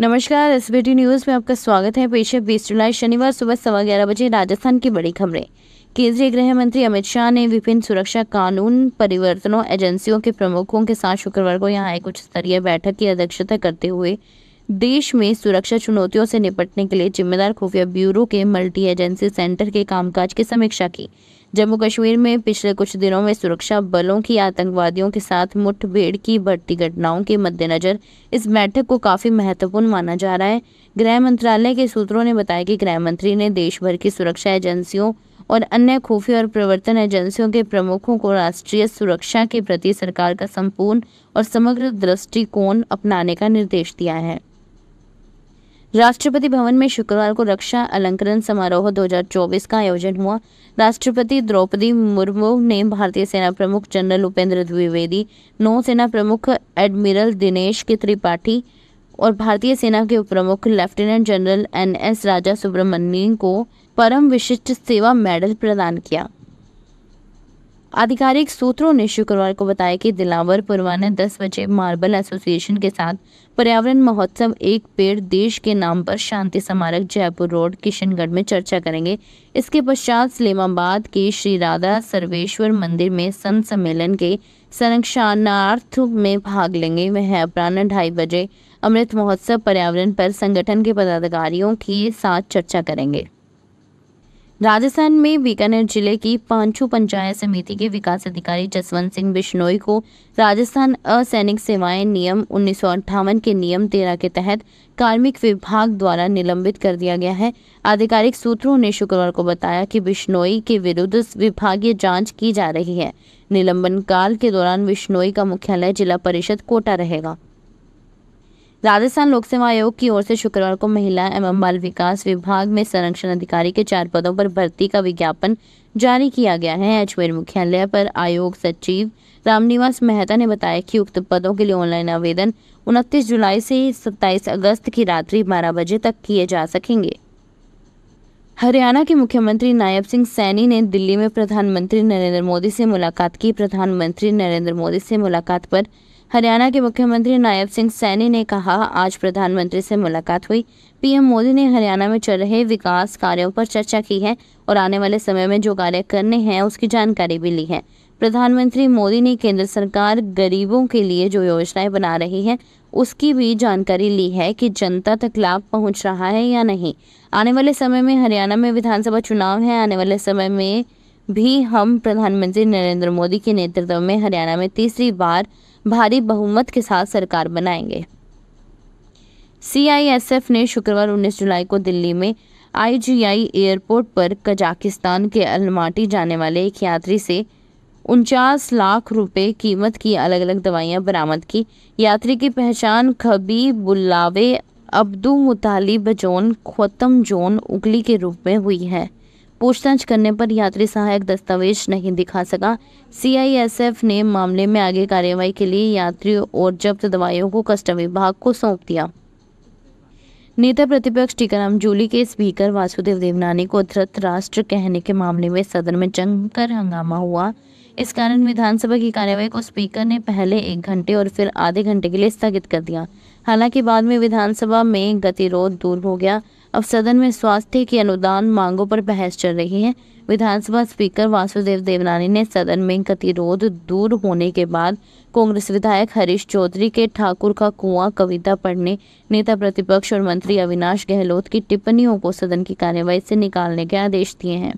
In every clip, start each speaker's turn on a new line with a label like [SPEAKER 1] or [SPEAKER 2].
[SPEAKER 1] नमस्कार S news में आपका स्वागत है पेश है बीस जुलाई शनिवार सुबह सवा ग्यारह बजे राजस्थान की बड़ी खबरें केंद्रीय गृह मंत्री अमित शाह ने विभिन्न सुरक्षा कानून परिवर्तनों एजेंसियों के प्रमुखों के साथ शुक्रवार को यहाँ एक उच्च स्तरीय बैठक की अध्यक्षता करते हुए देश में सुरक्षा चुनौतियों से निपटने के लिए जिम्मेदार खुफिया ब्यूरो के मल्टी एजेंसी सेंटर के कामकाज की समीक्षा की जम्मू कश्मीर में पिछले कुछ दिनों में सुरक्षा बलों की आतंकवादियों के साथ मुठभेड़ की बढ़ती घटनाओं के मद्देनज़र इस बैठक को काफ़ी महत्वपूर्ण माना जा रहा है गृह मंत्रालय के सूत्रों ने बताया कि गृह मंत्री ने देश भर की सुरक्षा एजेंसियों और अन्य खुफिया और प्रवर्तन एजेंसियों के प्रमुखों को राष्ट्रीय सुरक्षा के प्रति सरकार का संपूर्ण और समग्र दृष्टिकोण अपनाने का निर्देश दिया है राष्ट्रपति भवन में शुक्रवार को रक्षा अलंकरण समारोह 2024 का आयोजन हुआ राष्ट्रपति द्रौपदी मुर्मू ने भारतीय सेना प्रमुख जनरल उपेंद्र द्विवेदी नौसेना प्रमुख एडमिरल दिनेश के त्रिपाठी और भारतीय सेना के प्रमुख lieutenant general N S Raja Subramaniam को परम विशिष्ट सेवा मेडल प्रदान किया आधिकारिक सूत्रों ने शुक्रवार को बताया कि दिलावर ने दस बजे मार्बल एसोसिएशन के साथ पर्यावरण महोत्सव एक पेड़ देश के नाम पर शांति स्मारक जयपुर रोड किशनगढ़ में चर्चा करेंगे इसके पश्चात सलेमाबाद के श्री राधा सर्वेश्वर मंदिर में संत सम्मेलन के संरक्षणार्थ में भाग लेंगे वह अपराह्न ढाई बजे अमृत महोत्सव पर्यावरण पर संगठन के पदाधिकारियों के साथ चर्चा करेंगे राजस्थान में बीकानेर जिले की पांचू पंचायत समिति के विकास अधिकारी जसवंत सिंह बिश्नोई को राजस्थान असैनिक सेवाएं नियम उन्नीस के नियम तेरह के तहत कार्मिक विभाग द्वारा निलंबित कर दिया गया है आधिकारिक सूत्रों ने शुक्रवार को बताया कि बिश्नोई के विरुद्ध विभागीय जांच की जा रही है निलंबन काल के दौरान बिश्नोई का मुख्यालय जिला परिषद कोटा रहेगा राजस्थान लोक सेवा आयोग की ओर से शुक्रवार को महिला एवं बाल विकास विभाग में संरक्षण अधिकारी के चार पदों पर भर्ती का विज्ञापन जारी किया गया है अजमेर मुख्यालय पर आयोग सचिव रामनिवास मेहता ने बताया कि उक्त पदों के लिए ऑनलाइन आवेदन उनतीस जुलाई से 27 अगस्त की रात्रि 12 बजे तक किए जा सकेंगे हरियाणा के मुख्यमंत्री नायब सिंह सैनी ने दिल्ली में प्रधानमंत्री नरेंद्र मोदी से मुलाकात की प्रधानमंत्री नरेंद्र मोदी से मुलाकात पर हरियाणा के मुख्यमंत्री नायब सिंह सैनी ने कहा आज प्रधानमंत्री से मुलाकात हुई पीएम मोदी ने हरियाणा में चल रहे विकास कार्यों पर चर्चा की है और आने वाले समय में जो कार्य करने हैं उसकी जानकारी भी ली है प्रधानमंत्री मोदी ने केंद्र सरकार गरीबों के लिए जो योजनाएं बना रही है उसकी भी जानकारी ली है कि जनता तक लाभ पहुंच रहा है या नहीं आने वाले समय में हरियाणा में विधानसभा चुनाव है आने वाले समय में भी हम प्रधानमंत्री नरेंद्र मोदी के नेतृत्व में हरियाणा में तीसरी बार भारी बहुमत के साथ सरकार बनाएंगे सीआईएसएफ ने शुक्रवार 19 जुलाई को दिल्ली में आईजीआई एयरपोर्ट पर कजाकिस्तान के अलमाटी जाने वाले एक यात्री से उनचास लाख रुपए कीमत की अलग अलग दवाइयां बरामद की यात्री की पहचान खबी बुल्लावे अब्दू मुतालिब जोन खतम जोन उगली के रूप में हुई है पूछताछ करने पर यात्री सहायक दस्तावेज नहीं दिखा सका सीआईएसएफ ने मामले में आगे कार्रवाई के लिए यात्रियों और जब्त दवाइयों को कस्टम विभाग को सौंप दिया नेता प्रतिपक्ष टीकाराम जूली के स्पीकर वासुदेव देवनानी को धृत राष्ट्र कहने के मामले में सदन में जमकर हंगामा हुआ इस कारण विधानसभा की कार्यवाही को स्पीकर ने पहले एक घंटे और फिर आधे घंटे के लिए स्थगित कर दिया हालांकि बाद में विधानसभा में गतिरोध दूर हो गया अब सदन में स्वास्थ्य की अनुदान मांगों पर बहस चल रही है विधानसभा स्पीकर वासुदेव देवनानी ने सदन में गतिरोध दूर होने के बाद कांग्रेस विधायक हरीश चौधरी के ठाकुर का कुआं कविता पढ़ने नेता प्रतिपक्ष और मंत्री अविनाश गहलोत की टिप्पणियों को सदन की कार्यवाही से निकालने के आदेश दिए हैं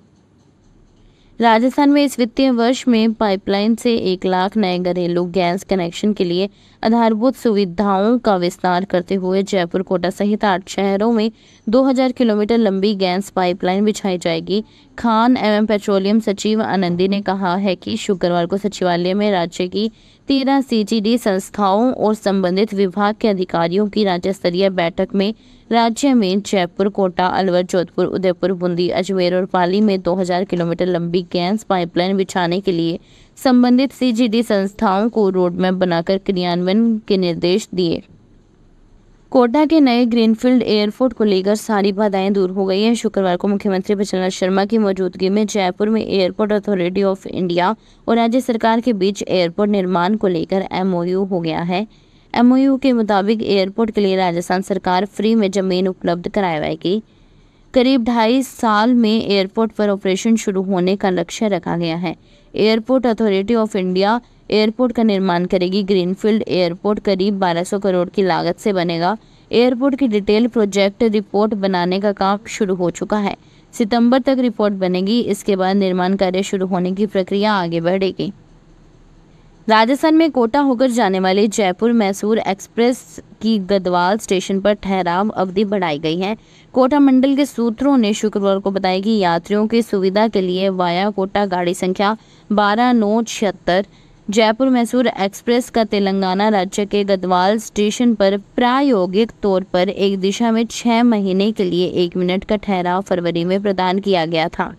[SPEAKER 1] राजस्थान में इस वित्तीय वर्ष में पाइपलाइन से एक लाख नए घरेलू गैस कनेक्शन के लिए आधारभूत सुविधाओं का विस्तार करते हुए जयपुर कोटा सहित आठ शहरों में 2000 किलोमीटर लंबी गैस पाइपलाइन बिछाई जाएगी खान एवं पेट्रोलियम सचिव आनंदी ने कहा है कि शुक्रवार को सचिवालय में राज्य की तेरह सी संस्थाओं और संबंधित विभाग के अधिकारियों की राज्य स्तरीय बैठक में राज्य में जयपुर कोटा अलवर जोधपुर उदयपुर बूंदी अजमेर और पाली में 2000 किलोमीटर लंबी गैस पाइपलाइन बिछाने के लिए संबंधित सी संस्थाओं को रोडमैप बनाकर क्रियान्वयन के निर्देश दिए कोटा के नए ग्रीनफील्ड एयरपोर्ट को लेकर सारी बाधाएं दूर हो गई हैं शुक्रवार को मुख्यमंत्री भूपेन्द्र शर्मा की मौजूदगी में जयपुर में एयरपोर्ट अथॉरिटी ऑफ इंडिया और राज्य सरकार के बीच एयरपोर्ट निर्माण को लेकर एमओयू हो गया है एमओयू के मुताबिक एयरपोर्ट के लिए राजस्थान सरकार फ्री में जमीन उपलब्ध कराएगी करीब ढाई साल में एयरपोर्ट पर ऑपरेशन शुरू होने का लक्ष्य रखा गया है airport authority of India airport का निर्माण करेगी ग्रीनफील्ड एयरपोर्ट करीब 1200 करोड़ की लागत से बनेगा एयरपोर्ट की डिटेल प्रोजेक्ट रिपोर्ट बनाने का काम शुरू हो चुका है सितंबर तक रिपोर्ट बनेगी इसके बाद निर्माण कार्य शुरू होने की प्रक्रिया आगे बढ़ेगी राजस्थान में कोटा होकर जाने वाली जयपुर मैसूर एक्सप्रेस की गदवाल स्टेशन पर ठहराव अवधि बढ़ाई गई है कोटा मंडल के सूत्रों ने शुक्रवार को बताया कि यात्रियों की सुविधा के लिए वाया कोटा गाड़ी संख्या बारह नौ छिहत्तर जयपुर मैसूर एक्सप्रेस का तेलंगाना राज्य के गदवाल स्टेशन पर प्रायोगिक तौर पर एक दिशा में छः महीने के लिए एक मिनट का ठहराव फरवरी में प्रदान किया गया था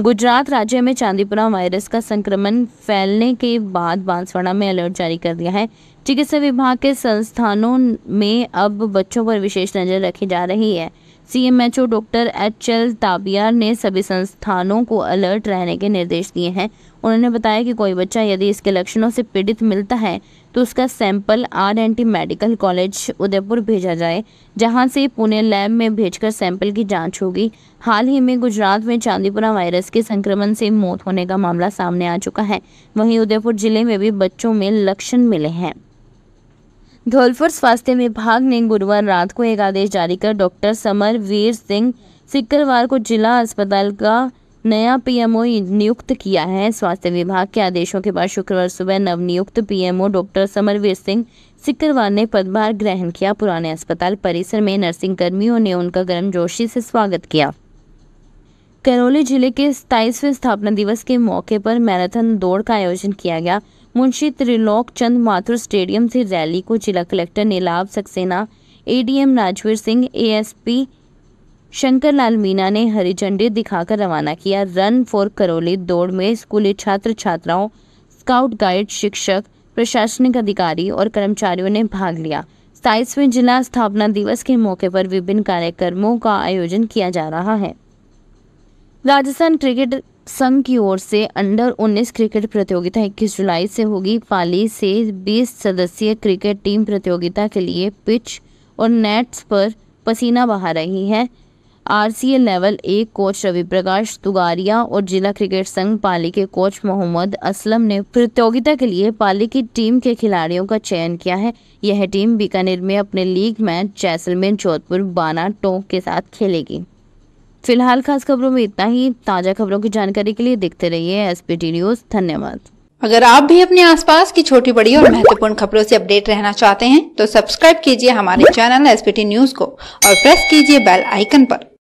[SPEAKER 1] गुजरात राज्य में चांदीपुरा वायरस का संक्रमण फैलने के बाद बांसवाड़ा में अलर्ट जारी कर दिया है चिकित्सा विभाग के संस्थानों में अब बच्चों पर विशेष नज़र रखी जा रही है सीएमएचओ डॉक्टर एच एल ताबियार ने सभी संस्थानों को अलर्ट रहने के निर्देश दिए हैं उन्होंने बताया कि कोई बच्चा यदि इसके लक्षणों से पीड़ित मिलता है तो उसका sample R N T medical college Udaipur भेजा जाए जहां से पुणे लैब में भेजकर सैंपल की जांच होगी हाल ही में गुजरात में चांदीपुरा वायरस के संक्रमण से मौत होने का मामला सामने आ चुका है वहीं उदयपुर जिले में भी बच्चों में लक्षण मिले हैं धौलपुर स्वास्थ्य विभाग ने गुरुवार रात को एक आदेश जारी कर डॉक्टर समरवीर सिंह सिक्करवार को जिला अस्पताल का नया पीएमओ नियुक्त किया है स्वास्थ्य विभाग के आदेशों के बाद शुक्रवार सुबह नवनियुक्त पीएमओ डॉक्टर समरवीर सिंह सिक्करवार ने पदभार ग्रहण किया पुराने अस्पताल परिसर में नर्सिंग कर्मियों ने उनका गर्मजोशी से स्वागत किया करौली जिले के सताईसवें स्थापना दिवस के मौके पर मैराथन दौड़ का आयोजन किया गया मुंशी त्रिलोक चंद माथुर स्टेडियम से रैली को जिला collector Neelabh Saxena ADM Rajveer Singh ASP Shankar Lal Meena ने हरी झंडी दिखाकर रवाना किया रन फॉर करौली दौड़ में स्कूली छात्र छात्राओं स्काउट गाइड शिक्षक प्रशासनिक अधिकारी और कर्मचारियों ने भाग लिया साइसवें जिला स्थापना दिवस के मौके पर विभिन्न कार्यक्रमों का आयोजन किया जा रहा है राजस्थान क्रिकेट संघ की ओर से अंडर 19 क्रिकेट प्रतियोगिता 21 जुलाई से होगी पाली से 20 सदस्यीय क्रिकेट टीम प्रतियोगिता के लिए पिच और नेट्स पर पसीना बहा रही है आरसीए लेवल एक कोच रवि प्रकाश तुगारिया और जिला क्रिकेट संघ पाली के कोच मोहम्मद असलम ने प्रतियोगिता के लिए पाली की टीम के खिलाड़ियों का चयन किया है यह टीम बीकानेर में अपने लीग मैच जैसलमेर जोधपुर बाना टोंक के साथ खेलेगी फिलहाल खास खबरों में इतना ही ताज़ा खबरों की जानकारी के लिए देखते रहिए एस न्यूज़ धन्यवाद अगर आप भी अपने आसपास की छोटी बड़ी और महत्वपूर्ण खबरों से अपडेट रहना चाहते हैं तो सब्सक्राइब कीजिए हमारे चैनल एस न्यूज़ को और प्रेस कीजिए बेल आइकन पर